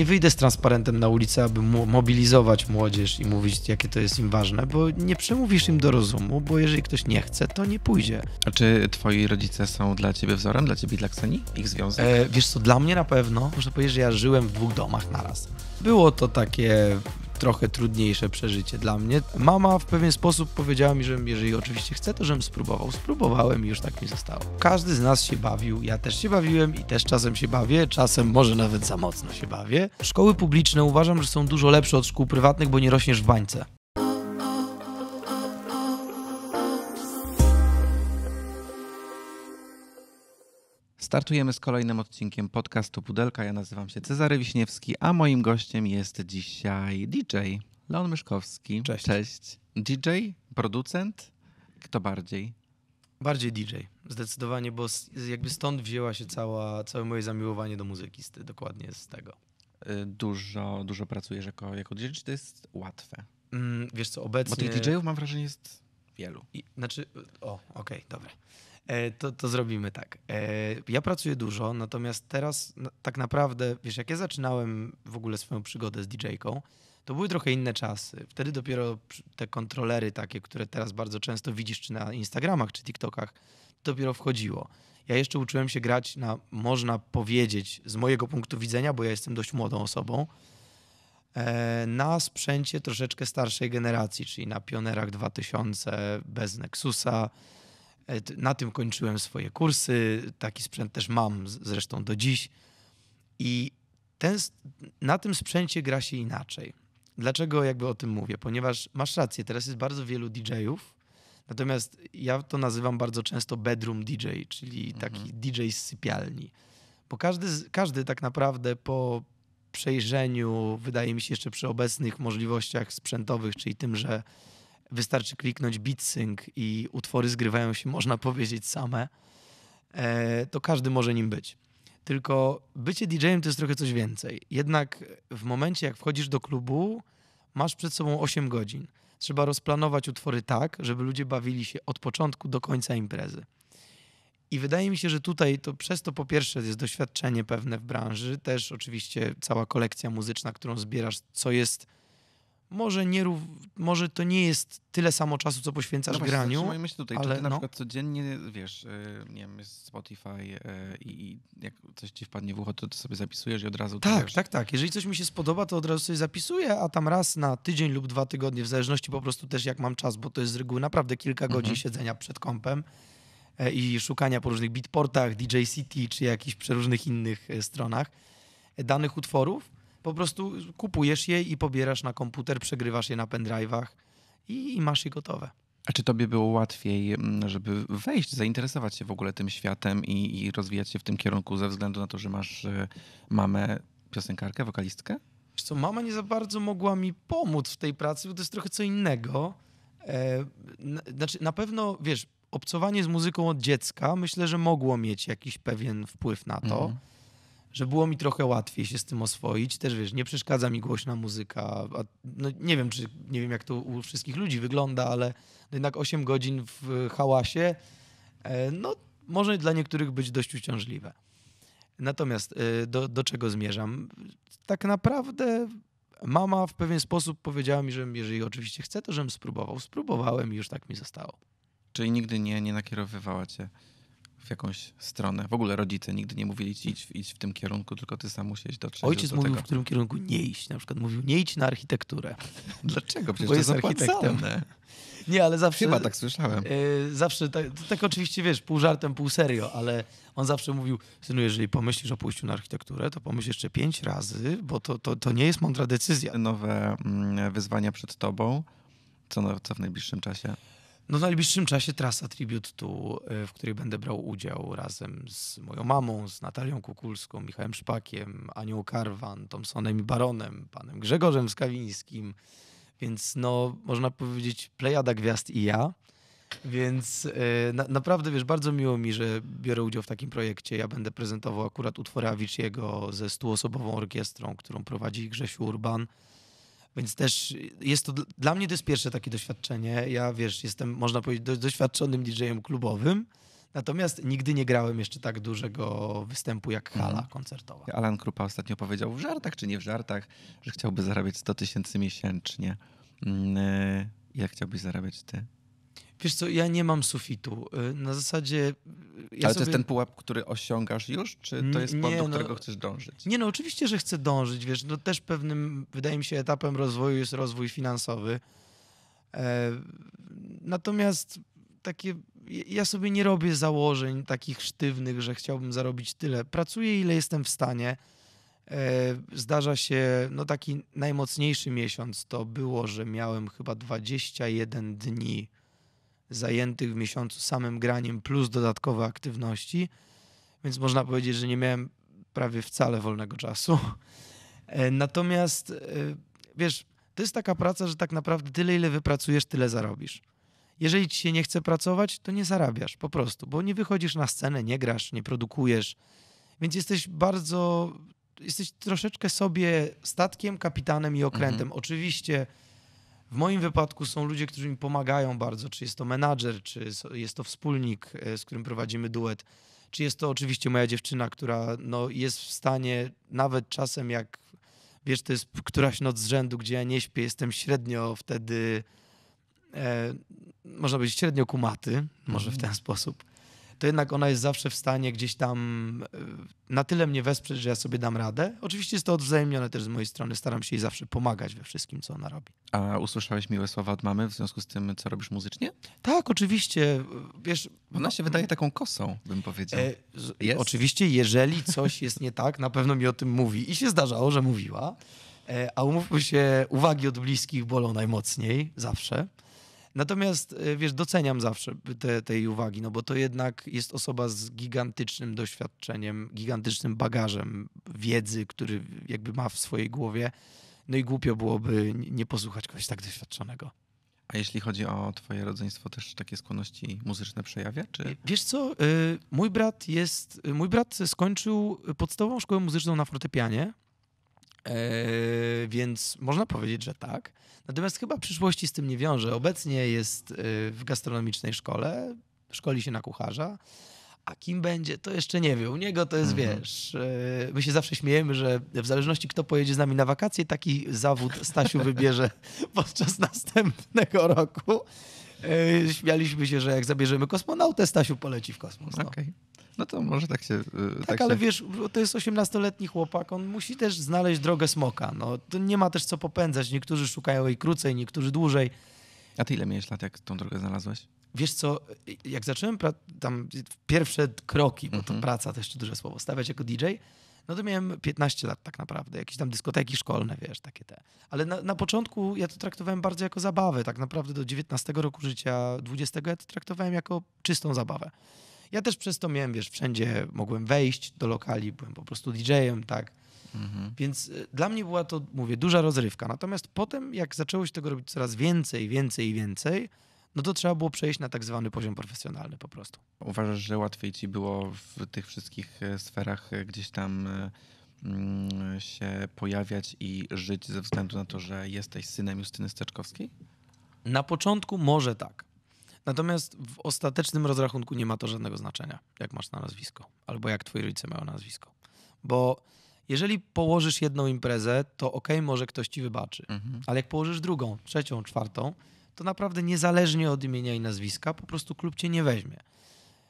nie wyjdę z transparentem na ulicę, aby mobilizować młodzież i mówić, jakie to jest im ważne, bo nie przemówisz im do rozumu, bo jeżeli ktoś nie chce, to nie pójdzie. A czy twoi rodzice są dla ciebie wzorem, dla ciebie i dla Kseni? Ich związek? E, wiesz co, dla mnie na pewno, muszę powiedzieć, że ja żyłem w dwóch domach naraz. Było to takie trochę trudniejsze przeżycie dla mnie. Mama w pewien sposób powiedziała mi, że jeżeli oczywiście chcę, to żebym spróbował. Spróbowałem i już tak mi zostało. Każdy z nas się bawił, ja też się bawiłem i też czasem się bawię, czasem może nawet za mocno się bawię. Szkoły publiczne uważam, że są dużo lepsze od szkół prywatnych, bo nie rośniesz w bańce. Startujemy z kolejnym odcinkiem podcastu Pudelka. Ja nazywam się Cezary Wiśniewski, a moim gościem jest dzisiaj DJ Leon Myszkowski. Cześć. Cześć. DJ, producent, kto bardziej? Bardziej DJ, zdecydowanie, bo jakby stąd wzięła się cała, całe moje zamiłowanie do muzyki, dokładnie z tego. Y, dużo, dużo pracujesz jako, jako DJ, czy to jest łatwe? Mm, wiesz co, obecnie... Bo tych DJ-ów mam wrażenie jest wielu. I, znaczy, y, o, okej, okay, dobra. E, to, to zrobimy tak. E, ja pracuję dużo, natomiast teraz no, tak naprawdę, wiesz, jak ja zaczynałem w ogóle swoją przygodę z DJ-ką, to były trochę inne czasy. Wtedy dopiero te kontrolery takie, które teraz bardzo często widzisz czy na Instagramach, czy TikTokach, dopiero wchodziło. Ja jeszcze uczyłem się grać na, można powiedzieć, z mojego punktu widzenia, bo ja jestem dość młodą osobą, e, na sprzęcie troszeczkę starszej generacji, czyli na Pionerach 2000 bez Nexusa, E, na tym kończyłem swoje kursy. Taki sprzęt też mam zresztą do dziś. I ten, na tym sprzęcie gra się inaczej. Dlaczego jakby o tym mówię? Ponieważ masz rację, teraz jest bardzo wielu DJ-ów, natomiast ja to nazywam bardzo często bedroom DJ, czyli taki mhm. DJ z sypialni. Bo każdy, każdy tak naprawdę po przejrzeniu, wydaje mi się jeszcze przy obecnych możliwościach sprzętowych, czyli tym, że Wystarczy kliknąć BeatSync i utwory zgrywają się, można powiedzieć, same. E, to każdy może nim być. Tylko bycie DJ-em to jest trochę coś więcej. Jednak w momencie, jak wchodzisz do klubu, masz przed sobą 8 godzin. Trzeba rozplanować utwory tak, żeby ludzie bawili się od początku do końca imprezy. I wydaje mi się, że tutaj to przez to po pierwsze jest doświadczenie pewne w branży, też oczywiście cała kolekcja muzyczna, którą zbierasz, co jest może, nie, może to nie jest tyle samo czasu, co poświęcasz no właśnie, graniu. Znaczy, tutaj, ale czy ty na no. przykład codziennie, wiesz, y, nie wiem, jest Spotify y, i, jak coś ci wpadnie w ucho, to, to sobie zapisujesz i od razu... Tak, tak, tak. Jeżeli coś mi się spodoba, to od razu sobie zapisuję, a tam raz na tydzień lub dwa tygodnie, w zależności po prostu też jak mam czas, bo to jest z reguły naprawdę kilka mhm. godzin siedzenia przed kompem e, i szukania po różnych beatportach, DJ City czy jakichś przeróżnych innych e, stronach e, danych utworów po prostu kupujesz je i pobierasz na komputer, przegrywasz je na pendrive'ach i, i masz je gotowe. A czy tobie było łatwiej, mm, żeby wejść, zainteresować się w ogóle tym światem i, i, rozwijać się w tym kierunku ze względu na to, że masz e, mamę piosenkarkę, wokalistkę? Wiesz co, mama nie za bardzo mogła mi pomóc w tej pracy, bo to jest trochę co innego. E, na, znaczy, na pewno, wiesz, obcowanie z muzyką od dziecka myślę, że mogło mieć jakiś pewien wpływ na to. Mhm że było mi trochę łatwiej się z tym oswoić. Też wiesz, nie przeszkadza mi głośna muzyka. A, no, nie wiem, czy nie wiem, jak to u wszystkich ludzi wygląda, ale no jednak 8 godzin w hałasie, e, no, może dla niektórych być dość uciążliwe. Natomiast e, do, do czego zmierzam? Tak naprawdę mama w pewien sposób powiedziała mi, że jeżeli oczywiście chcę, to żebym spróbował. Spróbowałem i już tak mi zostało. Czyli nigdy nie, nie nakierowywała cię w jakąś stronę. W ogóle rodzice nigdy nie mówili ci idź, w tym kierunku, tylko ty sam musiałeś dotrzeć Ojciec do mówił, tego. w którym kierunku nie iść. Na przykład mówił, nie idź na architekturę. Dlaczego? Przecież Bo jest architektem. Nie, ale zawsze... Chyba tak słyszałem. Yy, zawsze, tak, tak, oczywiście, wiesz, pół żartem, pół serio, ale on zawsze mówił, synu, jeżeli pomyślisz o pójściu na architekturę, to pomyśl jeszcze pięć razy, bo to, to, to nie jest mądra decyzja. Nowe mm, wyzwania przed tobą, co, no, co w najbliższym czasie? No w najbliższym czasie trasa Tribute tu, y, w której będę brał udział razem z moją mamą, z Natalią Kukulską, Michałem Szpakiem, Anią Karwan, Thompsonem i Baronem, panem Grzegorzem Skawińskim. Więc no, można powiedzieć plejada gwiazd i ja. Więc y, na, naprawdę, wiesz, bardzo miło mi, że biorę udział w takim projekcie. Ja będę prezentował akurat utwory Avicii'ego ze stuosobową orkiestrą, którą prowadzi Grzesiu Urban. Więc też jest to, dla mnie to jest pierwsze takie doświadczenie. Ja, wiesz, jestem, można powiedzieć, doświadczonym DJ-em klubowym, natomiast nigdy nie grałem jeszcze tak dużego występu jak hala mhm. koncertowa. Alan Krupa ostatnio powiedział w żartach, czy nie w żartach, że chciałby zarabiać 100 tysięcy miesięcznie. Mm, y, jak chciałbyś zarabiać ty? Wiesz co, ja nie mam sufitu. Y, na zasadzie. Y, ja Ale to sobie... jest ten pułap, który osiągasz już, czy to jest pułap, nie, do no, którego no, chcesz dążyć? Nie, no oczywiście, że chcę dążyć. Wiesz, no też pewnym, wydaje mi się, etapem rozwoju jest rozwój finansowy. E, natomiast takie. Ja sobie nie robię założeń takich sztywnych, że chciałbym zarobić tyle. Pracuję, ile jestem w stanie. E, zdarza się, no taki najmocniejszy miesiąc to było, że miałem chyba 21 dni zajętych w miesiącu samym graniem plus dodatkowe aktywności, więc można powiedzieć, że nie miałem prawie wcale wolnego czasu. E, natomiast e, wiesz, to jest taka praca, że tak naprawdę tyle, ile wypracujesz, tyle zarobisz. Jeżeli ci się nie chce pracować, to nie zarabiasz po prostu, bo nie wychodzisz na scenę, nie grasz, nie produkujesz. Więc jesteś bardzo, jesteś troszeczkę sobie statkiem, kapitanem i okrętem. Mhm. Oczywiście w moim wypadku są ludzie, którzy mi pomagają bardzo, czy jest to menadżer, czy jest to wspólnik, e, z którym prowadzimy duet, czy jest to oczywiście moja dziewczyna, która no, jest w stanie nawet czasem jak, wiesz, to jest któraś noc z rzędu, gdzie ja nie śpię, jestem średnio wtedy, e, można być średnio kumaty, może w ten mhm. sposób to jednak ona jest zawsze w stanie gdzieś tam e, na tyle mnie wesprzeć, że ja sobie dam radę. Oczywiście jest to odwzajemnione też z mojej strony. Staram się jej zawsze pomagać we wszystkim, co ona robi. A usłyszałeś miłe słowa od mamy w związku z tym, co robisz muzycznie? Tak, oczywiście. Wiesz, ona się wydaje taką kosą, bym powiedział. E, Oczywiście, jeżeli coś jest nie tak, na pewno mi o tym mówi. I się zdarzało, że mówiła. E, a umówmy się, uwagi od bliskich bolą najmocniej, zawsze. Natomiast, e, wiesz, doceniam zawsze te, tej uwagi, no bo to jednak jest osoba z gigantycznym doświadczeniem, gigantycznym bagażem wiedzy, który jakby ma w swojej głowie. No i głupio byłoby nie posłuchać kogoś tak doświadczonego. A jeśli chodzi o twoje rodzeństwo, też takie skłonności muzyczne przejawia? Czy... E, wiesz co, e, mój brat jest, mój brat skończył podstawową szkołę muzyczną na fortepianie Eee, więc można powiedzieć, że tak. Natomiast chyba przyszłości z tym nie wiąże. Obecnie jest e, w gastronomicznej szkole, szkoli się na kucharza. A kim będzie, to jeszcze nie wiem. U niego to jest, mhm. wiesz, e, my się zawsze śmiejemy, że w zależności kto pojedzie z nami na wakacje, taki zawód Stasiu wybierze podczas następnego roku. E, śmialiśmy się, że jak zabierzemy kosmonautę, Stasiu poleci w kosmos. No. Okay. No to może tak się. E, tak, tak się... ale wiesz, to jest 18-letni chłopak, on musi też znaleźć drogę smoka. No, to nie ma też co popędzać. Niektórzy szukają jej krócej, niektórzy dłużej. A ty ile miałeś lat, jak tą drogę znalazłeś? Wiesz co, jak zacząłem tam pierwsze kroki, bo to mm -hmm. praca też jeszcze duże słowo, stawiać jako DJ, no to miałem 15 lat tak naprawdę, jakieś tam dyskoteki szkolne, wiesz, takie te. Ale na, na początku ja to traktowałem bardzo jako zabawę, tak naprawdę do 19 roku życia, 20 ja to traktowałem jako czystą zabawę. Ja też przez to miałem, wiesz, wszędzie mogłem wejść do lokali, byłem po prostu DJ-em, tak. Mhm. Więc y, dla mnie była to, mówię, duża rozrywka. Natomiast potem, jak zaczęło się tego robić coraz więcej, więcej i więcej, no to trzeba było przejść na tak zwany poziom profesjonalny po prostu. Uważasz, że łatwiej ci było w tych wszystkich e, sferach e, gdzieś tam e, mm, się pojawiać i żyć ze względu na to, że jesteś synem Justyny Steczkowskiej? Na początku może tak. Natomiast w ostatecznym rozrachunku nie ma to żadnego znaczenia, jak masz na nazwisko, albo jak twoi rodzice mają nazwisko. Bo jeżeli położysz jedną imprezę, to okej, okay, może ktoś ci wybaczy, mhm. ale jak położysz drugą, trzecią, czwartą, to naprawdę niezależnie od imienia i nazwiska, po prostu klub cię nie weźmie.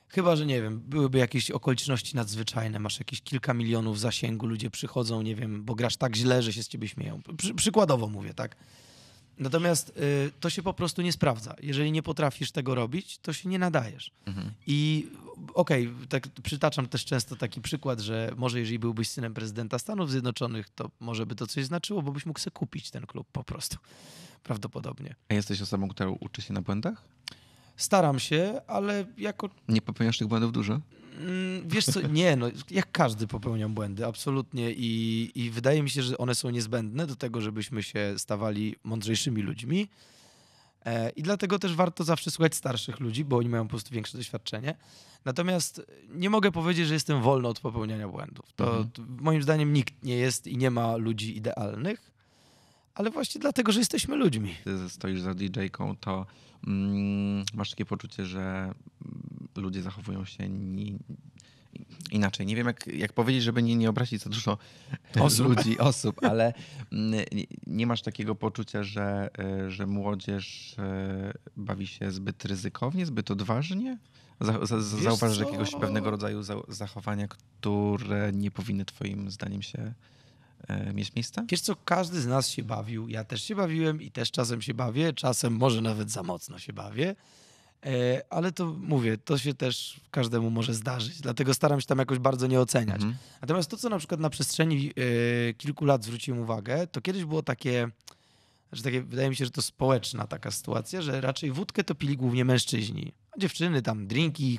Chyba, że nie wiem, byłyby jakieś okoliczności nadzwyczajne, masz jakieś kilka milionów zasięgu, ludzie przychodzą, nie wiem, bo grasz tak źle, że się z ciebie śmieją. Przy, przykładowo mówię, tak? Natomiast y, to się po prostu nie sprawdza. Jeżeli nie potrafisz tego robić, to się nie nadajesz. Mhm. I okej, okay, tak przytaczam też często taki przykład, że może jeżeli byłbyś synem prezydenta Stanów Zjednoczonych, to może by to coś znaczyło, bo byś mógł sobie kupić ten klub po prostu prawdopodobnie. A jesteś osobą, która uczy się na błędach? Staram się, ale jako. Nie popełniasz tych błędów dużo? Mm, wiesz co, nie, no, jak każdy popełniam błędy, absolutnie I, i wydaje mi się, że one są niezbędne do tego, żebyśmy się stawali mądrzejszymi ludźmi. E, I dlatego też warto zawsze słuchać starszych ludzi, bo oni mają po prostu większe doświadczenie. Natomiast nie mogę powiedzieć, że jestem wolny od popełniania błędów. To, mhm. to moim zdaniem nikt nie jest i nie ma ludzi idealnych ale właśnie dlatego, że jesteśmy ludźmi. Ty stoisz za DJ-ką, to mm, masz takie poczucie, że mm, ludzie zachowują się ni, inaczej. Nie wiem, jak, jak powiedzieć, żeby nie, nie obrazić za dużo osób. ludzi, osób, ale mm, nie, nie, masz takiego poczucia, że, e, że młodzież e, bawi się zbyt ryzykownie, zbyt odważnie? Za, za, zauważasz jakiegoś pewnego rodzaju zachowania, które nie powinny twoim zdaniem się mieć miejsce? Wiesz co, każdy z nas się bawił. Ja też się bawiłem i też czasem się bawię, czasem może nawet za mocno się bawię. E, ale to mówię, to się też każdemu może zdarzyć, dlatego staram się tam jakoś bardzo nie oceniać. Mhm. Natomiast to, co na przykład na przestrzeni e, kilku lat zwróciłem uwagę, to kiedyś było takie, że takie, wydaje mi się, że to społeczna taka sytuacja, że raczej wódkę to pili głównie mężczyźni. A dziewczyny tam drinki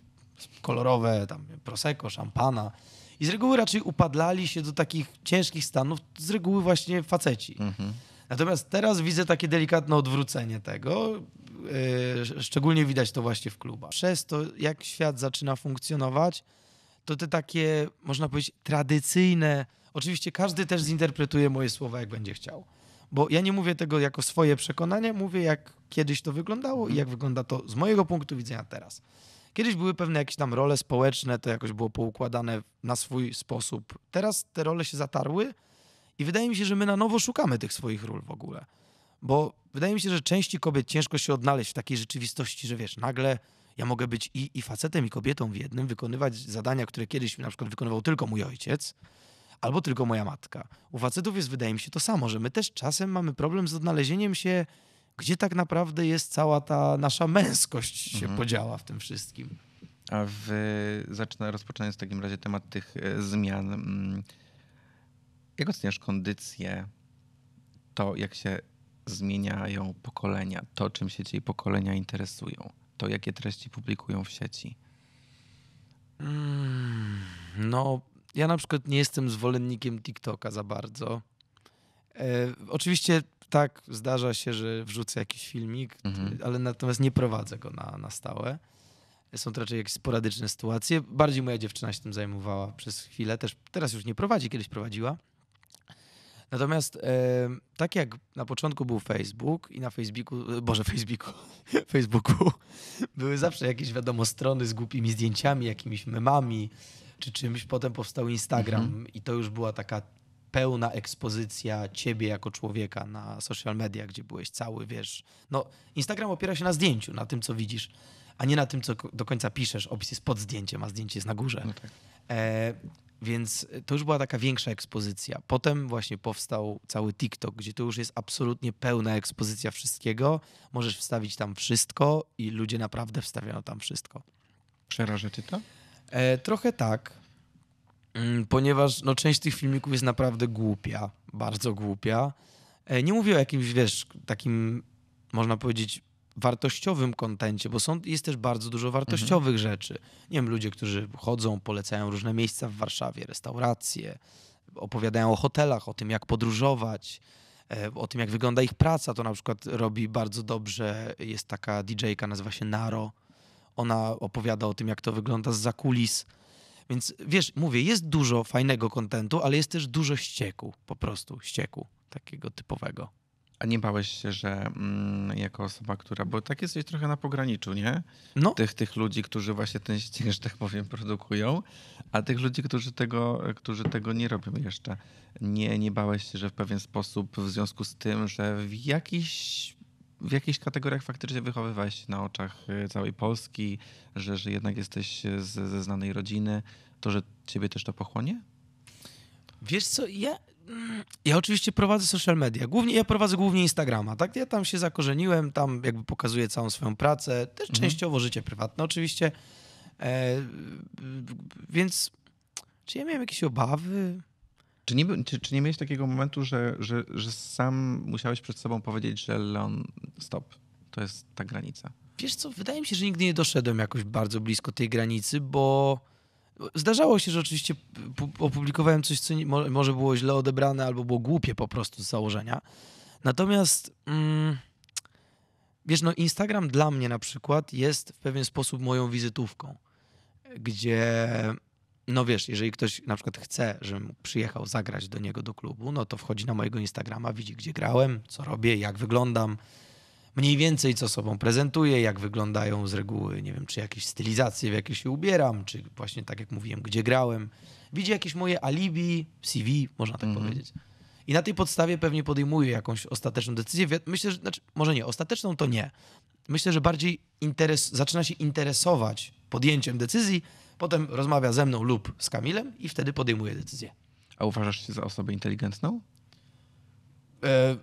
kolorowe, tam prosecco, szampana. I z reguły raczej upadlali się do takich ciężkich stanów, z reguły właśnie faceci. Mhm. Natomiast teraz widzę takie delikatne odwrócenie tego. E, szczególnie widać to właśnie w klubach. Przez to, jak świat zaczyna funkcjonować, to te takie, można powiedzieć, tradycyjne. Oczywiście każdy też zinterpretuje moje słowa, jak będzie chciał. Bo ja nie mówię tego jako swoje przekonanie, mówię, jak kiedyś to wyglądało i mhm. jak wygląda to z mojego punktu widzenia teraz. Kiedyś były pewne jakieś tam role społeczne, to jakoś było poukładane na swój sposób. Teraz te role się zatarły i wydaje mi się, że my na nowo szukamy tych swoich ról w ogóle. Bo wydaje mi się, że części kobiet ciężko się odnaleźć w takiej rzeczywistości, że wiesz, nagle ja mogę być i, i facetem, i kobietą w jednym, wykonywać zadania, które kiedyś na przykład wykonywał tylko mój ojciec albo tylko moja matka. U facetów jest, wydaje mi się, to samo, że my też czasem mamy problem z odnalezieniem się gdzie tak naprawdę jest cała ta nasza męskość się mhm. podziała w tym wszystkim. A w, zaczyna, rozpoczynając w takim razie temat tych e, zmian, mm, jak oceniasz kondycję, to jak się zmieniają pokolenia, to czym się ci pokolenia interesują, to jakie treści publikują w sieci? Mm, no, ja na przykład nie jestem zwolennikiem TikToka za bardzo. E, oczywiście tak, zdarza się, że wrzucę jakiś filmik, mhm. ale natomiast nie prowadzę go na, na stałe. Są to raczej jakieś sporadyczne sytuacje. Bardziej moja dziewczyna się tym zajmowała przez chwilę. Też teraz już nie prowadzi, kiedyś prowadziła. Natomiast e, tak jak na początku był Facebook i na Facebooku, e, Boże, Facebooku, Facebooku były zawsze jakieś, wiadomo, strony z głupimi zdjęciami, jakimiś memami czy czymś. Potem powstał Instagram mhm. i to już była taka pełna ekspozycja ciebie jako człowieka na social media, gdzie byłeś cały, wiesz. No, Instagram opiera się na zdjęciu, na tym, co widzisz, a nie na tym, co do końca piszesz. Opis jest pod zdjęciem, a zdjęcie jest na górze. No tak. e, więc to już była taka większa ekspozycja. Potem właśnie powstał cały TikTok, gdzie to już jest absolutnie pełna ekspozycja wszystkiego. Możesz wstawić tam wszystko i ludzie naprawdę wstawiają tam wszystko. Przeraża ty to? E, trochę tak. Mm, ponieważ no, część tych filmików jest naprawdę głupia, bardzo głupia. E, nie mówię o jakimś, wiesz, takim, można powiedzieć, wartościowym kontencie, bo są, jest też bardzo dużo wartościowych mhm. rzeczy. Nie wiem, ludzie, którzy chodzą, polecają różne miejsca w Warszawie, restauracje, opowiadają o hotelach, o tym, jak podróżować, e, o tym, jak wygląda ich praca. To na przykład robi bardzo dobrze, jest taka DJ-ka, nazywa się Naro. Ona opowiada o tym, jak to wygląda z zakulis kulis więc wiesz, mówię, jest dużo fajnego kontentu, ale jest też dużo ścieku, po prostu ścieku takiego typowego. A nie bałeś się, że mm, jako osoba, która. Bo tak jesteś trochę na pograniczu, nie? No. Tych, tych ludzi, którzy właśnie ten że tak powiem, produkują, a tych ludzi, którzy tego, którzy tego nie robią jeszcze. Nie, nie bałeś się, że w pewien sposób w związku z tym, że w jakiś w jakichś kategoriach faktycznie wychowywałeś się na oczach y, całej Polski, że, że jednak jesteś y, z, ze znanej rodziny, to że ciebie też to pochłonie? Wiesz co, ja, mm, ja oczywiście prowadzę social media. Głównie ja prowadzę głównie Instagrama, tak? Ja tam się zakorzeniłem, tam jakby pokazuję całą swoją pracę, też mhm. częściowo życie prywatne oczywiście. E, więc czy ja miałem jakieś obawy? Czy nie, czy, czy nie miałeś takiego momentu, że, że, że sam musiałeś przed sobą powiedzieć, że Leon, stop, to jest ta granica? Wiesz co, wydaje mi się, że nigdy nie doszedłem jakoś bardzo blisko tej granicy, bo zdarzało się, że oczywiście opublikowałem coś, co nie, może było źle odebrane albo było głupie po prostu z założenia. Natomiast mm, wiesz, no Instagram dla mnie na przykład jest w pewien sposób moją wizytówką, gdzie no wiesz, jeżeli ktoś na przykład chce, żebym przyjechał zagrać do niego do klubu, no to wchodzi na mojego Instagrama, widzi gdzie grałem, co robię, jak wyglądam, mniej więcej co sobą prezentuję, jak wyglądają z reguły, nie wiem, czy jakieś stylizacje, w jakie się ubieram, czy właśnie tak jak mówiłem, gdzie grałem. Widzi jakieś moje alibi, CV, można tak mhm. powiedzieć. I na tej podstawie pewnie podejmuje jakąś ostateczną decyzję. Myślę, że, znaczy, może nie, ostateczną to nie. Myślę, że bardziej interes, zaczyna się interesować podjęciem decyzji, Potem rozmawia ze mną lub z Kamilem i wtedy podejmuje decyzję. A uważasz się za osobę inteligentną? E,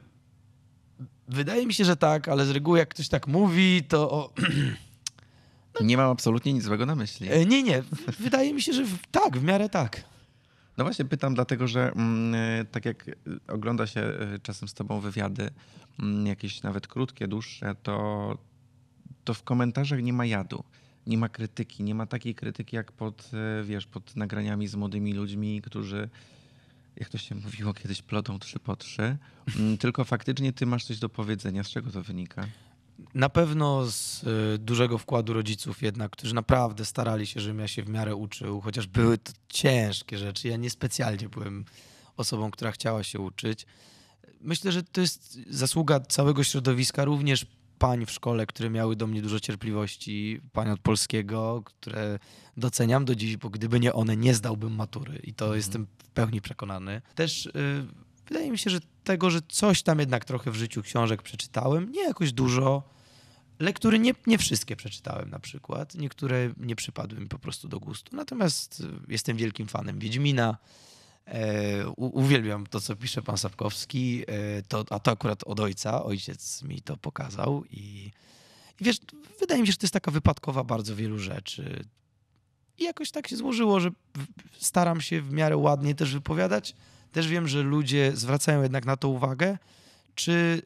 wydaje mi się, że tak, ale z reguły jak ktoś tak mówi, to... No. Nie mam absolutnie nic złego na myśli. E, nie, nie. Wydaje mi się, że w, tak, w miarę tak. No właśnie pytam, dlatego że mm, e, tak jak e, ogląda się e, czasem z tobą wywiady, mm, jakieś nawet krótkie, dłuższe, to, to w komentarzach nie ma jadu nie ma krytyki, nie ma takiej krytyki jak pod, e, wiesz, pod nagraniami z młodymi ludźmi, którzy jak to się mówiło kiedyś, plotą trzy po trzy, mm, tylko faktycznie ty masz coś do powiedzenia. Z czego to wynika? Na pewno z e, dużego wkładu rodziców jednak, którzy naprawdę starali się, żebym ja się w miarę uczył, chociaż były to ciężkie rzeczy. Ja niespecjalnie byłem osobą, która chciała się uczyć. Myślę, że to jest zasługa całego środowiska, również pań w szkole, które miały do mnie dużo cierpliwości, pań od polskiego, które doceniam do dziś, bo gdyby nie one, nie zdałbym matury i to mhm. jestem w pełni przekonany. Też y, wydaje mi się, że tego, że coś tam jednak trochę w życiu książek przeczytałem, nie jakoś dużo. Lektury nie, nie wszystkie przeczytałem na przykład, niektóre nie przypadły mi po prostu do gustu. Natomiast y, jestem wielkim fanem Wiedźmina, E, uwielbiam to, co pisze pan Sapkowski, e, to, a to akurat od ojca, ojciec mi to pokazał i, i wiesz, wydaje mi się, że to jest taka wypadkowa bardzo wielu rzeczy. I jakoś tak się złożyło, że staram się w miarę ładnie też wypowiadać. Też wiem, że ludzie zwracają jednak na to uwagę, czy,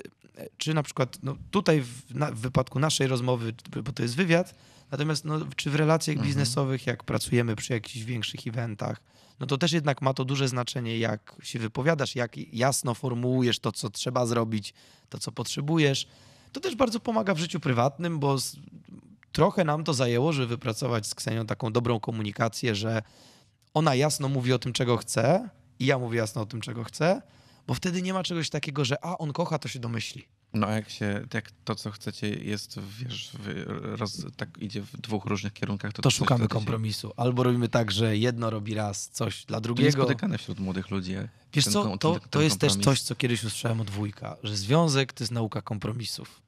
czy na przykład no, tutaj w, na, w wypadku naszej rozmowy, bo to jest wywiad, natomiast no, czy w relacjach mhm. biznesowych, jak pracujemy przy jakichś większych eventach, no to też jednak ma to duże znaczenie, jak się wypowiadasz, jak jasno formułujesz to, co trzeba zrobić, to, co potrzebujesz. To też bardzo pomaga w życiu prywatnym, bo trochę nam to zajęło, żeby wypracować z Ksenią taką dobrą komunikację, że ona jasno mówi o tym, czego chce i ja mówię jasno o tym, czego chcę, bo wtedy nie ma czegoś takiego, że a, on kocha, to się domyśli. No a jak się, jak to, co chcecie jest, wiesz, roz, tak idzie w dwóch różnych kierunkach, to, to szukamy kompromisu. Się... Albo robimy tak, że jedno robi raz coś dla drugiego. To jest spotykane wśród młodych ludzi. Wiesz ten, co, to, ten, to jest kompromis. też coś, co kiedyś usłyszałem od wujka, że związek to jest nauka kompromisów.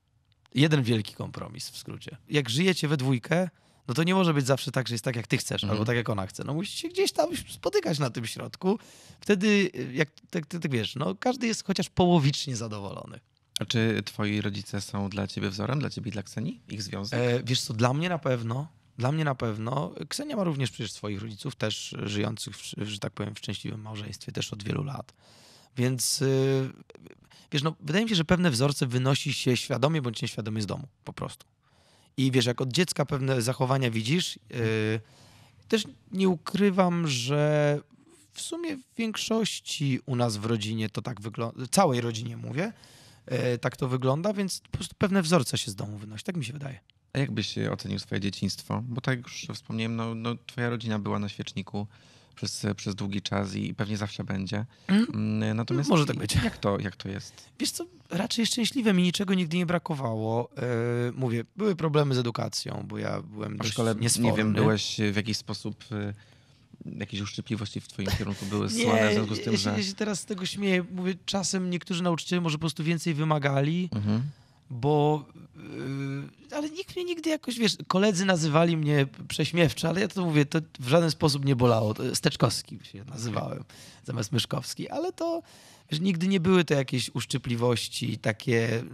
Jeden wielki kompromis w skrócie. Jak żyjecie we dwójkę, no to nie może być zawsze tak, że jest tak, jak ty chcesz, mhm. albo tak, jak ona chce. No musisz się gdzieś tam spotykać na tym środku. Wtedy, jak tak, tak, tak wiesz, no każdy jest chociaż połowicznie zadowolony. A czy twoi rodzice są dla ciebie wzorem, dla ciebie i dla Ksenii? Ich związek? E, wiesz co, dla mnie na pewno. Dla mnie na pewno. Ksenia ma również przecież swoich rodziców, też żyjących, w, że tak powiem, w szczęśliwym małżeństwie, też od wielu lat. Więc e, wiesz, no, wydaje mi się, że pewne wzorce wynosi się świadomie bądź nieświadomie z domu, po prostu. I wiesz, jak od dziecka pewne zachowania widzisz, e, też nie ukrywam, że w sumie w większości u nas w rodzinie to tak wygląda, całej rodzinie mówię, E, tak to wygląda, więc po prostu pewne wzorce się z domu wynosi, tak mi się wydaje. A jak byś e, ocenił swoje dzieciństwo? Bo tak jak już wspomniałem, no, no twoja rodzina była na świeczniku przez, przez długi czas i pewnie zawsze będzie. Mhm. Mm. E, natomiast Może tak być. Jak to, jak to jest? Wiesz co, raczej szczęśliwe, mi niczego nigdy nie brakowało. Yy, mówię, były problemy z edukacją, bo ja byłem w szkole, niesporny. nie wiem, byłeś w jakiś sposób jakieś uszczypliwości w twoim kierunku były słane w związku z tym, że... Ja się, ja się teraz z tego śmieję. Mówię, czasem niektórzy nauczyciele może po prostu więcej wymagali, mhm. bo... Yy, ale nikt mnie nigdy jakoś, wiesz, koledzy nazywali mnie prześmiewczo, ale ja to mówię, to w żaden sposób nie bolało. Steczkowski się nazywałem, zamiast Myszkowski, ale to... Wiesz, nigdy nie były to jakieś uszczypliwości takie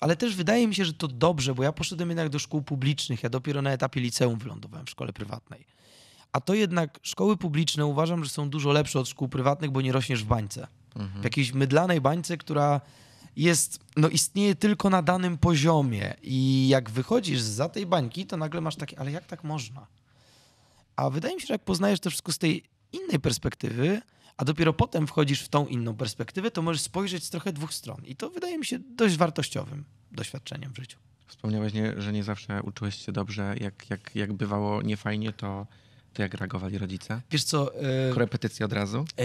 ale też wydaje mi się, że to dobrze, bo ja poszedłem jednak do szkół publicznych. Ja dopiero na etapie liceum wylądowałem w szkole prywatnej. A to jednak szkoły publiczne uważam, że są dużo lepsze od szkół prywatnych, bo nie rośniesz w bańce. Mhm. W jakiejś mydlanej bańce, która jest, no istnieje tylko na danym poziomie. I jak wychodzisz za tej bańki, to nagle masz takie, ale jak tak można? A wydaje mi się, że jak poznajesz to wszystko z tej innej perspektywy, a dopiero potem wchodzisz w tą inną perspektywę, to możesz spojrzeć z trochę dwóch stron. I to wydaje mi się dość wartościowym doświadczeniem w życiu. Wspomniałeś, nie, że nie zawsze uczyłeś się dobrze. Jak, jak, jak bywało niefajnie, to to jak reagowali rodzice? Wiesz co... E... Korepetycje od razu? E,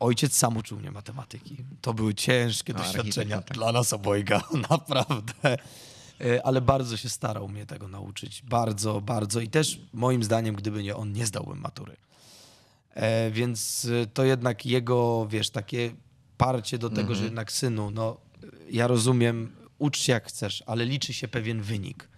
ojciec sam uczył mnie matematyki. To były ciężkie no, doświadczenia tak. dla nas obojga, naprawdę. E, ale bardzo się starał mnie tego nauczyć. Bardzo, bardzo. I też moim zdaniem, gdyby nie on, nie zdałbym matury. E, więc to jednak jego, wiesz, takie parcie do tego, mm -hmm. że mhm. jednak synu, no ja rozumiem, ucz się jak chcesz, ale liczy się pewien wynik.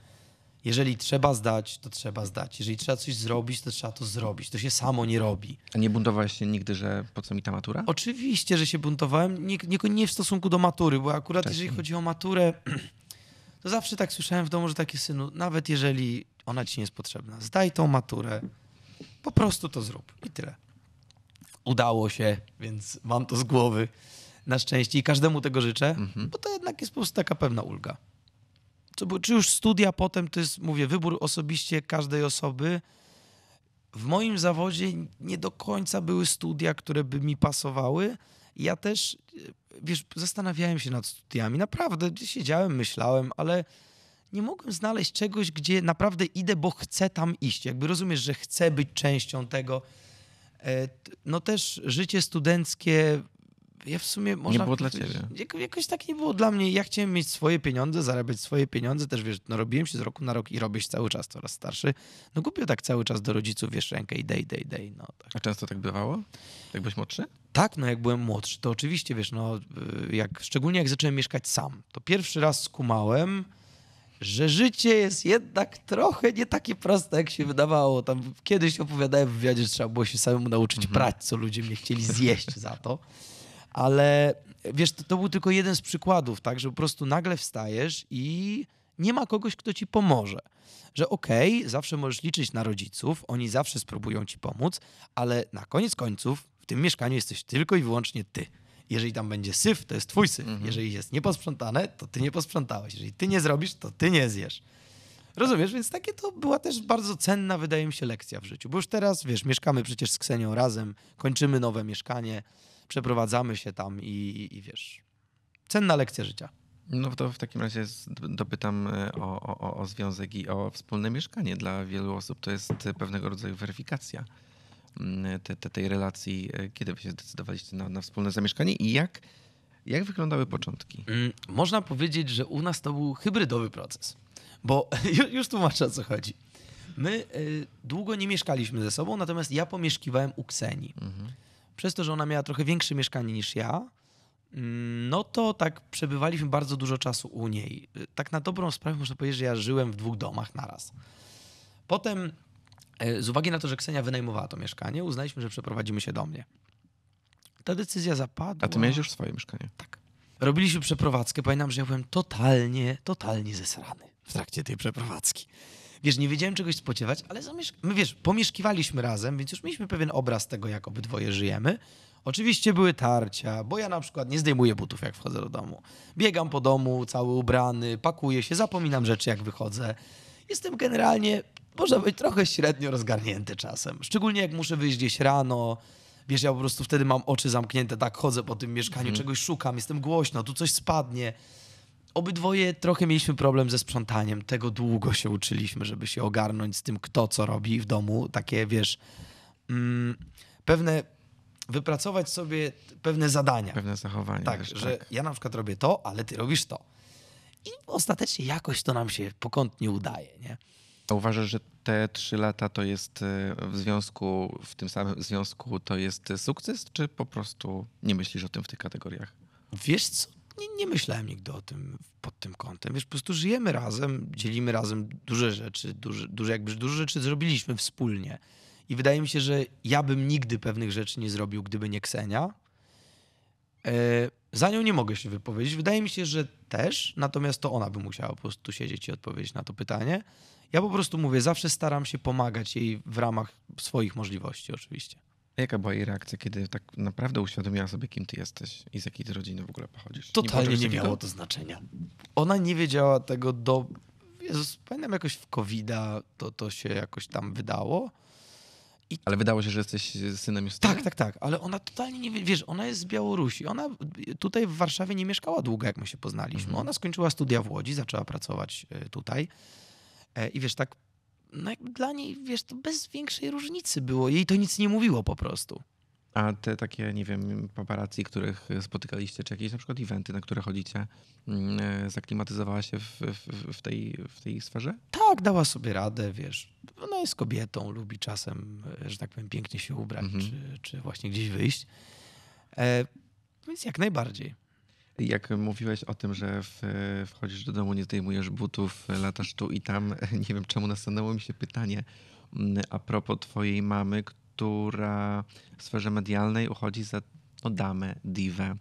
Jeżeli trzeba zdać, to trzeba zdać. Jeżeli trzeba coś zrobić, to trzeba to zrobić. To się samo nie robi. A nie buntowałeś się nigdy, że po co mi ta matura? Oczywiście, że się buntowałem. Nie, nie, nie w stosunku do matury, bo akurat jeżeli chodzi o maturę, to zawsze tak słyszałem w domu, że takie synu, nawet jeżeli ona ci nie jest potrzebna, zdaj tą maturę, po prostu to zrób i tyle. Udało się, więc mam to z głowy na szczęście i każdemu tego życzę, mhm. bo to jednak jest po prostu taka pewna ulga co, czy już studia potem, to jest, mówię, wybór osobiście każdej osoby. W moim zawodzie nie do końca były studia, które by mi pasowały. Ja też, e, wiesz, zastanawiałem się nad studiami. Naprawdę siedziałem, myślałem, ale nie mogłem znaleźć czegoś, gdzie naprawdę idę, bo chcę tam iść. Jakby rozumiesz, że chcę być częścią tego. E, no też życie studenckie ja w sumie można... Nie było dla ciebie. jakoś tak nie było dla mnie. Ja chciałem mieć swoje pieniądze, zarabiać swoje pieniądze. Też wiesz, no robiłem się z roku na rok i robię cały czas coraz starszy. No głupio tak cały czas do rodziców, wiesz, rękę i dej, dej, dej. No, tak. A często tak bywało? Jak byłeś młodszy? Tak, no jak byłem młodszy, to oczywiście, wiesz, no y, jak, szczególnie jak zacząłem mieszkać sam, to pierwszy raz skumałem, że życie jest jednak trochę nie takie proste, jak się wydawało. Tam kiedyś opowiadałem w wywiadzie, że trzeba było się samemu nauczyć mm -hmm. prać, co ludzie mnie chcieli zjeść za to. Ale wiesz, to, to był tylko jeden z przykładów, tak, że po prostu nagle wstajesz i nie ma kogoś, kto ci pomoże. Że okej, okay, zawsze możesz liczyć na rodziców, oni zawsze spróbują ci pomóc, ale na koniec końców w tym mieszkaniu jesteś tylko i wyłącznie ty. Jeżeli tam będzie syf, to jest twój syf. Mhm. Jeżeli jest nieposprzątane, to ty nie posprzątałeś. Jeżeli ty nie zrobisz, to ty nie zjesz. Rozumiesz? Więc takie to była też bardzo cenna, wydaje mi się, lekcja w życiu. Bo już teraz, wiesz, mieszkamy przecież z Ksenią razem, kończymy nowe mieszkanie przeprowadzamy się tam i, i, i wiesz, cenna lekcja życia. No to w takim razie dopytam e, o, o, o związek i o wspólne mieszkanie. Dla wielu osób to jest pewnego rodzaju weryfikacja mm, te, te, tej relacji, e, kiedy wy się zdecydowaliście na, na wspólne zamieszkanie i jak, jak wyglądały początki? Mm, można powiedzieć, że u nas to był hybrydowy proces, bo już tłumaczę o co chodzi. My e, długo nie mieszkaliśmy ze sobą, natomiast ja pomieszkiwałem u Kseni. Mhm przez to, że ona miała trochę większe mieszkanie niż ja, mm, no to tak przebywaliśmy bardzo dużo czasu u niej. Tak na dobrą sprawę można powiedzieć, że ja żyłem w dwóch domach naraz. Potem, e, z uwagi na to, że Ksenia wynajmowała to mieszkanie, uznaliśmy, że przeprowadzimy się do mnie. Ta decyzja zapadła. A ty miałeś już swoje mieszkanie? Tak. Robiliśmy przeprowadzkę. Pamiętam, że ja byłem totalnie, totalnie zesrany w trakcie tej przeprowadzki wiesz, nie wiedziałem czegoś spodziewać, ale zamiesz... my wiesz, pomieszkiwaliśmy razem, więc już mieliśmy pewien obraz tego, jak obydwoje żyjemy. Oczywiście były tarcia, bo ja na przykład nie zdejmuję butów, jak wchodzę do domu. Biegam po domu, cały ubrany, pakuję się, zapominam rzeczy, jak wychodzę. Jestem generalnie, może być trochę średnio rozgarnięty czasem. Szczególnie jak muszę wyjść gdzieś rano. Wiesz, ja po prostu wtedy mam oczy zamknięte, tak chodzę po tym mieszkaniu, mm. czegoś szukam, jestem głośno, tu coś spadnie obydwoje trochę mieliśmy problem ze sprzątaniem. Tego długo się uczyliśmy, żeby się ogarnąć z tym, kto co robi w domu. Takie, wiesz, mm, pewne wypracować sobie pewne zadania. Pewne zachowania. Tak, wiesz, że tak. ja na przykład robię to, ale ty robisz to. I ostatecznie jakoś to nam się pokątnie udaje, nie? A uważasz, że te trzy lata to jest e, w związku, w tym samym związku to jest sukces, czy po prostu nie myślisz o tym w tych kategoriach? Wiesz co, nie, nie myślałem nigdy o tym pod tym kątem. Wiesz, po prostu żyjemy razem, dzielimy razem duże rzeczy, duże, duże, jakby duże rzeczy zrobiliśmy wspólnie. I wydaje mi się, że ja bym nigdy pewnych rzeczy nie zrobił, gdyby nie Ksenia. Yy, za nią nie mogę się wypowiedzieć. Wydaje mi się, że też, natomiast to ona by musiała po prostu siedzieć i odpowiedzieć na to pytanie. Ja po prostu mówię, zawsze staram się pomagać jej w ramach swoich możliwości, oczywiście. Jaka była jej reakcja, kiedy tak naprawdę uświadomiła sobie, kim ty jesteś i z jakiej rodziny w ogóle pochodzisz? Totalnie nie, nie miało to znaczenia. Ona nie wiedziała tego do... Jezus, pamiętam jakoś w covid to, to się jakoś tam wydało. I... Ale wydało się, że jesteś synem Justyna? Tak, tak, tak. Ale ona totalnie nie... Wiesz, ona jest z Białorusi. Ona tutaj w Warszawie nie mieszkała długo, jak my się poznaliśmy. Mhm. Ona skończyła studia w Łodzi, zaczęła pracować e, tutaj. E, I wiesz, tak no jakby dla niej, wiesz, to bez większej różnicy było. Jej to nic nie mówiło po prostu. A te takie, nie wiem, paparazzi, których spotykaliście, czy jakieś na przykład eventy, na które chodzicie, mm, e, zaklimatyzowała się w, w, w, tej, w tej sferze? Tak, dała sobie radę, wiesz. Ona jest kobietą, lubi czasem, e, że tak powiem, pięknie się ubrać, mhm. czy, czy właśnie gdzieś wyjść. E, więc jak najbardziej. Jak mówiłeś o tym, że w, wchodzisz do domu, nie zdejmujesz butów, latasz tu i tam, nie wiem czemu nastanęło mi się pytanie mm, a propos twojej mamy, która w sferze medialnej uchodzi za no, damę, diwę.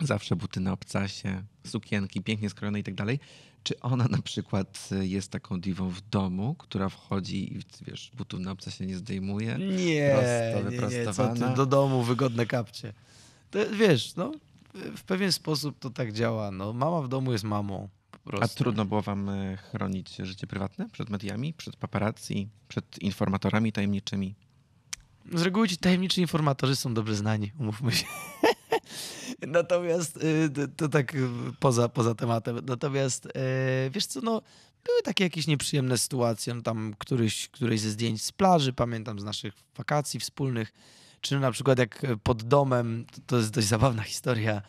Zawsze buty na obcasie, sukienki pięknie skrojone i tak dalej. Czy ona na przykład jest taką diwą w domu, która wchodzi i wiesz, butów na obcasie nie zdejmuje? Nie, prosto, nie, nie, co ty, do domu wygodne kapcie. To, wiesz, no, w pewien sposób to tak działa. No, mama w domu jest mamą. A trudno było wam e, chronić życie prywatne przed mediami, przed paparazzi, przed informatorami tajemniczymi? Z reguły ci tajemniczy informatorzy są dobrze znani, umówmy się. Natomiast e, to tak e, poza, poza tematem. Natomiast wiesz co, no, były takie jakieś nieprzyjemne sytuacje. No, tam któryś, któreś ze zdjęć z plaży, pamiętam z naszych wakacji wspólnych czy na przykład jak e, pod domem, to jest dość zabawna historia,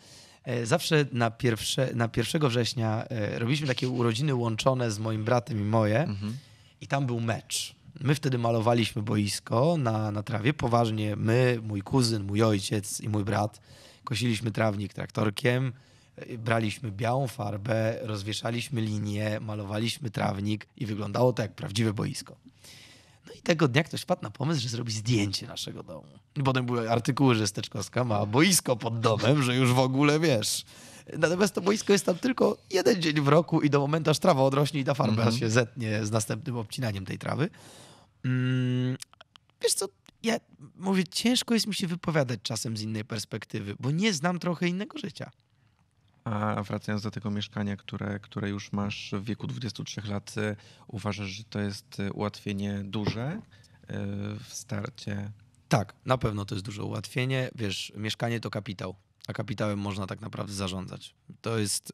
e, zawsze na, pierwsze, na 1 września e, robiliśmy takie urodziny łączone z moim bratem i moje mhm. i tam był mecz. My wtedy malowaliśmy boisko na, na trawie, poważnie my, mój kuzyn, mój ojciec i mój brat. Kosiliśmy trawnik traktorkiem, braliśmy białą farbę, rozwieszaliśmy linię, malowaliśmy trawnik i wyglądało to jak prawdziwe boisko i tego dnia ktoś wpadł na pomysł, że zrobi zdjęcie naszego domu. Bo potem były artykuły, że Steczkowska ma boisko pod domem, że już w ogóle wiesz. Natomiast to boisko jest tam tylko jeden dzień w roku i do momentu, aż trawa odrośnie i ta farba mm -hmm. się zetnie z następnym obcinaniem tej trawy. Mm, wiesz co, ja mówię, ciężko jest mi się wypowiadać czasem z innej perspektywy, bo nie znam trochę innego życia. A wracając do tego mieszkania, które, które już masz w wieku 23 lat, y, uważasz, że to jest y, ułatwienie duże y, w starcie? Tak, na pewno to jest duże ułatwienie. Wiesz, mieszkanie to kapitał, a kapitałem można tak naprawdę zarządzać. To jest.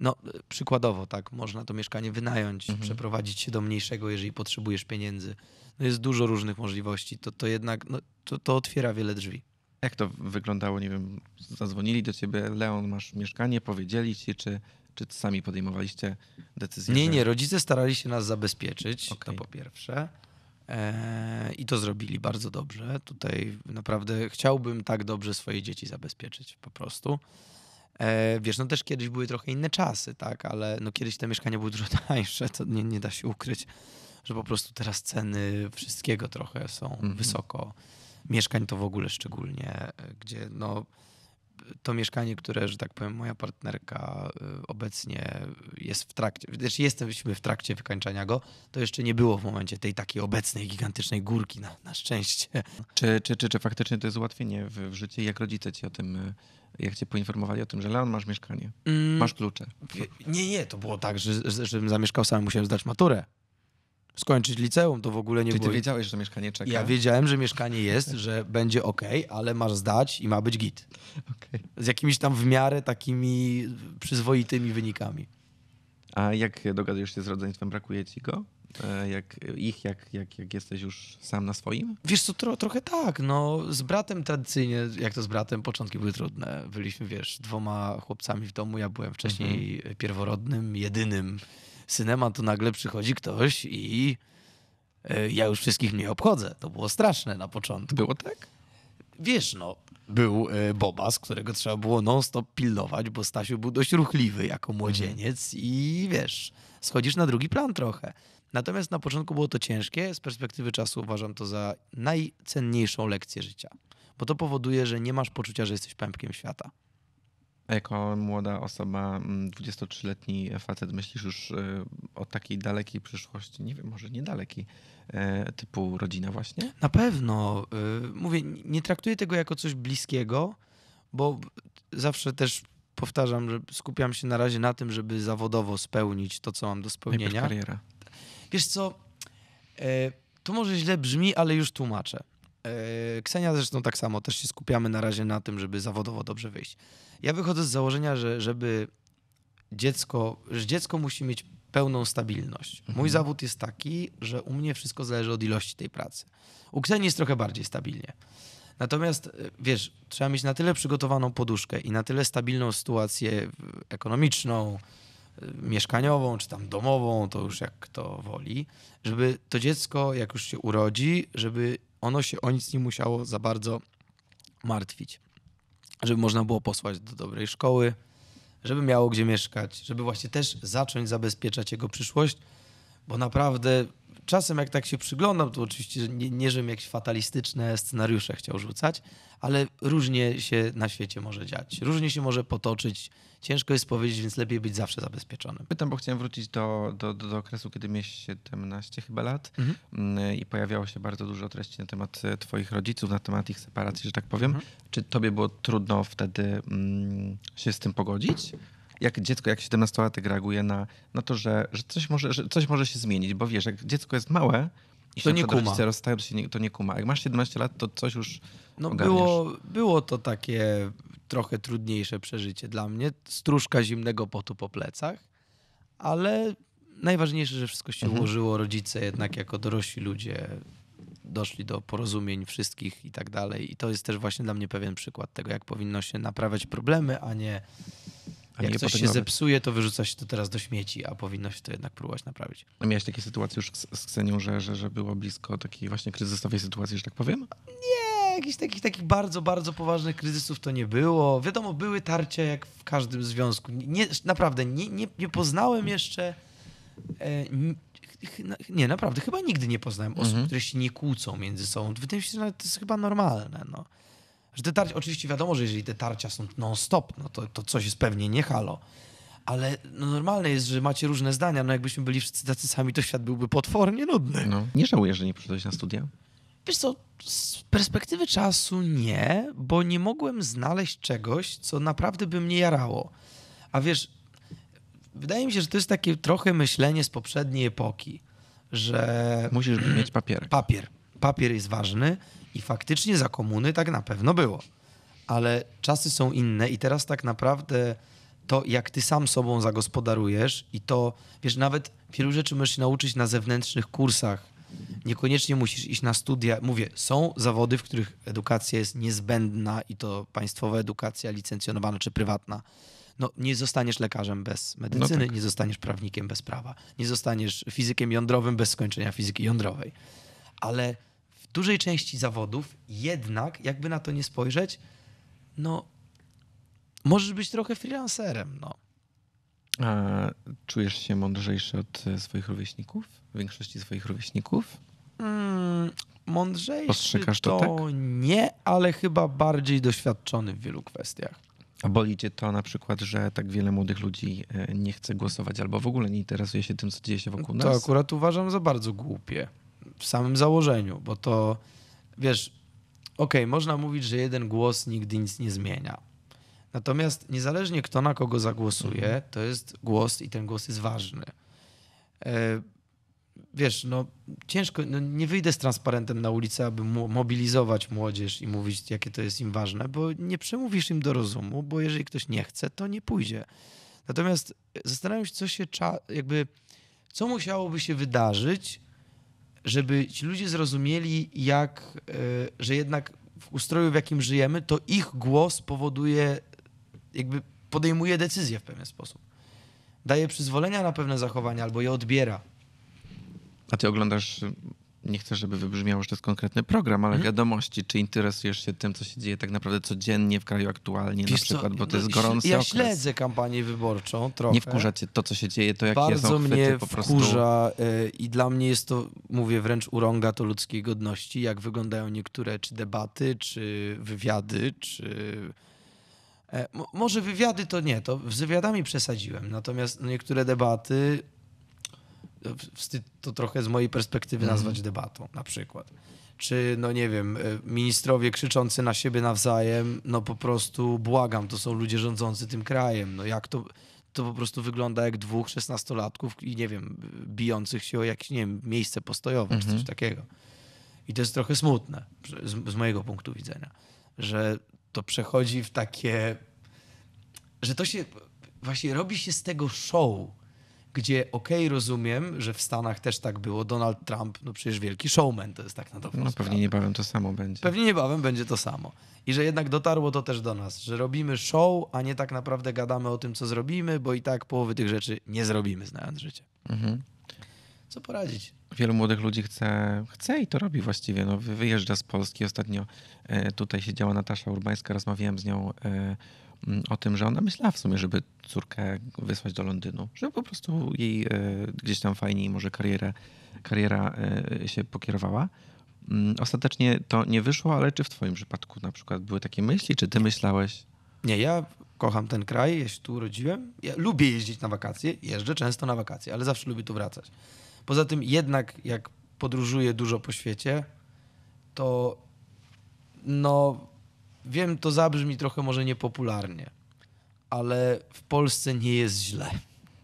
No, przykładowo, tak, można to mieszkanie wynająć, mhm. przeprowadzić się do mniejszego, jeżeli potrzebujesz pieniędzy. No jest dużo różnych możliwości. To, to jednak no, to, to otwiera wiele drzwi. Jak to wyglądało? Nie wiem, zadzwonili do ciebie, Leon, masz mieszkanie, powiedzieli ci, czy, czy sami podejmowaliście decyzję? Nie, że... nie, rodzice starali się nas zabezpieczyć, okay. to po pierwsze. E, I to zrobili bardzo dobrze. Tutaj naprawdę chciałbym tak dobrze swoje dzieci zabezpieczyć po prostu. E, wiesz, no też kiedyś były trochę inne czasy, tak, ale no kiedyś te mieszkania były dużo tańsze, to nie, nie da się ukryć, że po prostu teraz ceny wszystkiego trochę są mhm. wysoko mieszkań to w ogóle szczególnie, e, gdzie no, to mieszkanie, które, że tak powiem, moja partnerka e, obecnie jest w trakcie, też znaczy jesteśmy w trakcie wykańczania go, to jeszcze nie było w momencie tej takiej obecnej, gigantycznej górki, na, na szczęście. Czy, czy, czy, czy faktycznie to jest ułatwienie w, w życiu? Jak rodzice ci o tym e, jak cię poinformowali o tym, że Leon, masz mieszkanie, mm. masz klucze. Nie, nie, to było tak, że, że, żebym zamieszkał sam, musiałem zdać maturę skończyć liceum, to w ogóle nie Czyli było. ty wiedziałeś, że mieszkanie czeka? Ja wiedziałem, że mieszkanie jest, że będzie ok, ale masz zdać i ma być git. Okay. Z jakimiś tam w miarę takimi przyzwoitymi wynikami. A jak dogadujesz się z rodzeństwem, brakuje ci go? E, jak, ich, jak, jak, jak jesteś już sam na swoim? Wiesz co, tro, trochę tak. No, z bratem tradycyjnie, jak to z bratem, początki były trudne. Byliśmy, wiesz, dwoma chłopcami w domu. Ja byłem wcześniej mm -hmm. pierworodnym, jedynym cinema, to nagle przychodzi ktoś i e, ja już wszystkich nie obchodzę. To było straszne na początku. Było tak? Wiesz, no, był e, Bobas, którego trzeba było non-stop pilnować, bo Stasiu był dość ruchliwy jako mhm. młodzieniec i wiesz, schodzisz na drugi plan trochę. Natomiast na początku było to ciężkie. Z perspektywy czasu uważam to za najcenniejszą lekcję życia, bo to powoduje, że nie masz poczucia, że jesteś pępkiem świata jako młoda osoba, 23-letni mm, facet, myślisz już e, o takiej dalekiej przyszłości, nie wiem, może niedalekiej, typu rodzina właśnie? Na pewno. E, mówię, nie traktuję tego jako coś bliskiego, bo zawsze też powtarzam, że skupiam się na razie na tym, żeby zawodowo spełnić to, co mam do spełnienia. Najpierw kariera. Wiesz co, e, to może źle brzmi, ale już tłumaczę. Yy, Ksenia zresztą tak samo, też się skupiamy na razie na tym, żeby zawodowo dobrze wyjść. Ja wychodzę z założenia, że żeby dziecko, że dziecko musi mieć pełną stabilność. Mój mhm. zawód jest taki, że u mnie wszystko zależy od ilości tej pracy. U Ksenii jest trochę bardziej stabilnie. Natomiast y, wiesz, trzeba mieć na tyle przygotowaną poduszkę i na tyle stabilną sytuację y, ekonomiczną, y, mieszkaniową czy tam domową, to już jak kto woli, żeby to dziecko, jak już się urodzi, żeby ono się o nic nie musiało za bardzo martwić. Żeby można było posłać do dobrej szkoły, żeby miało gdzie mieszkać, żeby właśnie też zacząć zabezpieczać jego przyszłość, bo naprawdę czasem jak tak się przyglądam, to oczywiście nie, nie żebym jakieś fatalistyczne scenariusze chciał rzucać, ale różnie się na świecie może dziać, różnie się może potoczyć, ciężko jest powiedzieć, więc lepiej być zawsze zabezpieczonym. Pytam, bo chciałem wrócić do, do, do, do okresu, kiedy miałeś 17 chyba lat mhm. Mm, i pojawiało się bardzo dużo treści na temat e, twoich rodziców, na temat ich separacji, że tak powiem. Mhm. Czy tobie było trudno wtedy mm, się z tym pogodzić? jak dziecko, jak 17-latek reaguje na, na to, że, że, coś może, że coś może się zmienić, bo wiesz, jak dziecko jest małe, i to nie kuma. rozstają, to, się nie, to nie kuma. Jak masz 17 lat, to coś już No było, było to takie trochę trudniejsze przeżycie dla mnie. Stróżka zimnego potu po plecach, ale najważniejsze, że wszystko się mhm. ułożyło. Rodzice jednak jako dorośli ludzie doszli do porozumień wszystkich i tak dalej. I to jest też właśnie dla mnie pewien przykład tego, jak powinno się naprawiać problemy, a nie a Jak coś się zepsuje, to wyrzuca się to teraz do śmieci, a powinno się to jednak próbować naprawić. A miałeś takie sytuacje już z, z Ksenią, że, że, że było blisko takiej właśnie kryzysowej sytuacji, że tak powiem? Nie, jakichś takich, takich bardzo, bardzo poważnych kryzysów to nie było. Wiadomo, były tarcia jak w każdym związku. Nie, naprawdę, nie, nie, nie poznałem jeszcze... E, no, nie, naprawdę, chyba nigdy nie poznałem osób, mhm. które się nie kłócą między sobą. Wydaje mi się, że to jest chyba normalne. No. Że te tarcia, oczywiście wiadomo, że jeżeli te tarcia są non-stop, no to, to coś jest pewnie nie halo. Ale no normalne jest, że macie różne zdania. No jakbyśmy byli wszyscy tacy sami, to świat byłby potwornie nudny. No. Nie żałujesz, że nie przyszedłeś na studia? Wiesz co, z perspektywy czasu nie, bo nie mogłem znaleźć czegoś, co naprawdę by mnie jarało. A wiesz, wydaje mi się, że to jest takie trochę myślenie z poprzedniej epoki, że... Musisz mieć papier. Papier. Papier jest ważny i faktycznie za komuny tak na pewno było. Ale czasy są inne i teraz tak naprawdę to, jak ty sam sobą zagospodarujesz i to, wiesz, nawet wielu rzeczy możesz się nauczyć na zewnętrznych kursach. Niekoniecznie musisz iść na studia. Mówię, są zawody, w których edukacja jest niezbędna i to państwowa edukacja licencjonowana czy prywatna. No, nie zostaniesz lekarzem bez medycyny, no tak. nie zostaniesz prawnikiem bez prawa, nie zostaniesz fizykiem jądrowym bez skończenia fizyki jądrowej. Ale dużej części zawodów jednak, jakby na to nie spojrzeć, no możesz być trochę freelancerem, no. A czujesz się mądrzejszy od swoich rówieśników? Większości swoich rówieśników? Mm, mądrzejszy to, to tak? nie, ale chyba bardziej doświadczony w wielu kwestiach. A boli cię to na przykład, że tak wiele młodych ludzi e, nie chce głosować albo w ogóle nie interesuje się tym, co dzieje się wokół to nas? To akurat uważam za bardzo głupie w samym założeniu, bo to wiesz, okej, okay, można mówić, że jeden głos nigdy nic nie zmienia. Natomiast niezależnie kto na kogo zagłosuje, mhm. to jest głos i ten głos jest ważny. E, wiesz, no ciężko, no, nie wyjdę z transparentem na ulicę, aby mobilizować młodzież i mówić, jakie to jest im ważne, bo nie przemówisz im do rozumu, bo jeżeli ktoś nie chce, to nie pójdzie. Natomiast zastanawiam się, co się, jakby, co musiałoby się wydarzyć, żeby ci ludzie zrozumieli, jak, e, że jednak w ustroju, w jakim żyjemy, to ich głos powoduje, jakby podejmuje decyzje w pewien sposób. Daje przyzwolenia na pewne zachowania albo je odbiera. A ty oglądasz nie chcę, żeby wybrzmiało, że to jest konkretny program, ale mhm. wiadomości, czy interesujesz się tym, co się dzieje tak naprawdę codziennie w kraju aktualnie Wiesz na przykład, co? bo to no jest gorący Ja okres. śledzę kampanię wyborczą trochę. Nie wkurza cię to, co się dzieje, to jak Bardzo mnie po prostu... wkurza y, i dla mnie jest to, mówię, wręcz urąga to ludzkiej godności, jak wyglądają niektóre czy debaty, czy wywiady, czy... E, może wywiady to nie, to z wywiadami przesadziłem, natomiast no niektóre debaty wstyd to trochę z mojej perspektywy mhm. nazwać debatą na przykład. Czy, no nie wiem, e, ministrowie krzyczący na siebie nawzajem, no po prostu błagam, to są ludzie rządzący tym krajem. No jak to, to po prostu wygląda jak dwóch szesnastolatków i nie wiem, bijących się o jakieś, nie wiem, miejsce postojowe mhm. czy coś mhm. takiego. I to jest trochę smutne z, z mojego punktu widzenia, że to przechodzi w takie, że to się, właśnie robi się z tego show, gdzie okej, okay, rozumiem, że w Stanach też tak było. Donald Trump, no przecież wielki showman, to jest tak na dobrą No sprawę. pewnie niebawem to samo będzie. Pewnie niebawem będzie to samo. I że jednak dotarło to też do nas, że robimy show, a nie tak naprawdę gadamy o tym, co zrobimy, bo i tak połowy tych rzeczy nie zrobimy, znając życie. Mhm. Co poradzić? Wielu młodych ludzi chce, chce i to robi właściwie. No, wyjeżdża z Polski. Ostatnio e, tutaj siedziała Natasza Urbańska, rozmawiałem z nią e, Mm, o tym, że ona myślała w sumie, żeby córkę wysłać do Londynu, żeby po prostu jej e, gdzieś tam fajniej może karierę, kariera e, się pokierowała. Mm, ostatecznie to nie wyszło, ale czy w twoim przypadku na przykład były takie myśli, czy ty myślałeś? Nie, ja kocham ten kraj, ja się tu urodziłem. Ja lubię jeździć na wakacje, jeżdżę często na wakacje, ale zawsze lubię tu wracać. Poza tym jednak jak podróżuję dużo po świecie, to no Wiem, to zabrzmi trochę może niepopularnie, ale w Polsce nie jest źle.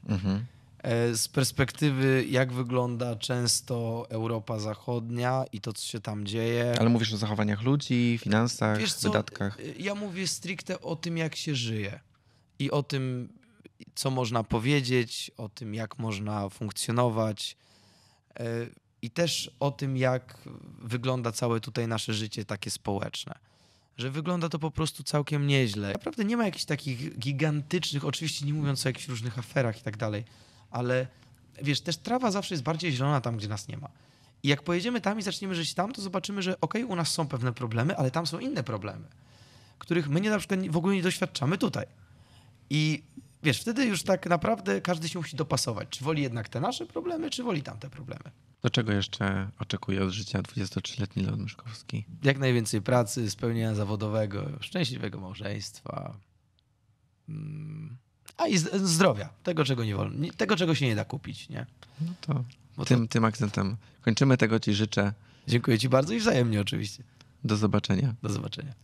Mhm. E, z perspektywy, jak wygląda często Europa Zachodnia i to, co się tam dzieje. Ale mówisz o zachowaniach ludzi, finansach, wydatkach. E, ja mówię stricte o tym, jak się żyje i o tym, co można powiedzieć, o tym, jak można funkcjonować e, i też o tym, jak wygląda całe tutaj nasze życie takie społeczne że wygląda to po prostu całkiem nieźle. Naprawdę nie ma jakichś takich gigantycznych, oczywiście nie mówiąc o jakichś różnych aferach i tak dalej, ale wiesz, też trawa zawsze jest bardziej zielona tam, gdzie nas nie ma. I jak pojedziemy tam i zaczniemy żyć tam, to zobaczymy, że okej, okay, u nas są pewne problemy, ale tam są inne problemy, których my nie na przykład w ogóle nie doświadczamy tutaj. I wiesz, wtedy już tak naprawdę każdy się musi dopasować. Czy woli jednak te nasze problemy, czy woli tamte problemy. Do czego jeszcze oczekuje od życia 23-letni Leon Myszkowski? Jak najwięcej pracy, spełnienia zawodowego, szczęśliwego małżeństwa. Mm, a i zdrowia, tego czego nie wolno, tego czego się nie da kupić, nie? No to Bo tym, to... tym akcentem kończymy, tego ci życzę. Dziękuję ci bardzo i wzajemnie oczywiście. Do zobaczenia. Do zobaczenia.